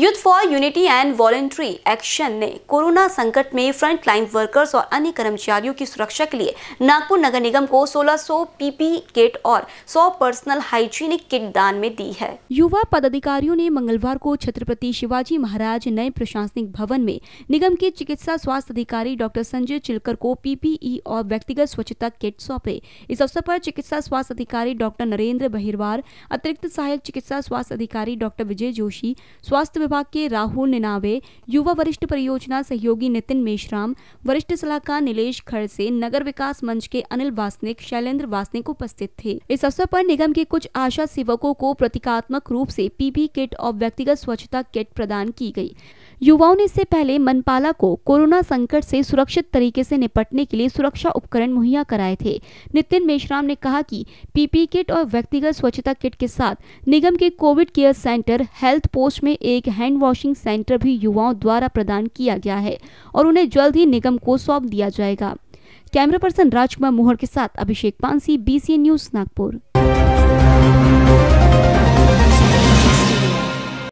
youth for Unity and Voluntary Action ने corona संकट में फ्रंट लाइन वर्कर्स और अन्य कर्मचारियों की सुरक्षा के लिए नागपुर नगर निगम को 1600 पीपी किट और 100 पर्सनल हाइजीनिक किट दान में दी है युवा पदाधिकारियों ने मंगलवार को छत्रपति शिवाजी महाराज नए प्रशासनिक भवन में निगम के चिकित्सा स्वास्थ्य अधिकारी डॉक्टर संजय चिलकर को पीपीई और व्यक्तिगत स्वच्छता किट सौंपे इस अवसर आरोप चिकित्सा स्वास्थ्य अधिकारी डॉक्टर नरेंद्र बहिरवार अतिरिक्त सहायक चिकित्सा स्वास्थ्य अधिकारी डॉक्टर विजय जोशी स्वास्थ्य विधानसभा के राहुल निनावे युवा वरिष्ठ परियोजना सहयोगी नितिन मेश्राम वरिष्ठ सलाहकार नीलेष खड़से नगर विकास मंच के अनिल वासनिक शैलेंद्र वासनिक उपस्थित थे इस अवसर पर निगम के कुछ आशा सेवकों को प्रतीकात्मक रूप से पीपी किट और व्यक्तिगत स्वच्छता किट प्रदान की गयी युवाओं ने इससे पहले मनपाला को कोरोना संकट से सुरक्षित तरीके से निपटने के लिए सुरक्षा उपकरण मुहैया कराए थे नितिन मेश्राम ने कहा कि पीपी किट और व्यक्तिगत स्वच्छता किट के साथ निगम के Covid care centre health post में एक हैंड वॉशिंग सेंटर भी युवाओं द्वारा प्रदान किया गया है और उन्हें जल्द ही निगम को सौंप दिया जाएगा कैमरा पर्सन राजकुमार मोहर के साथ अभिषेक पांसी बीसी न्यूज नागपुर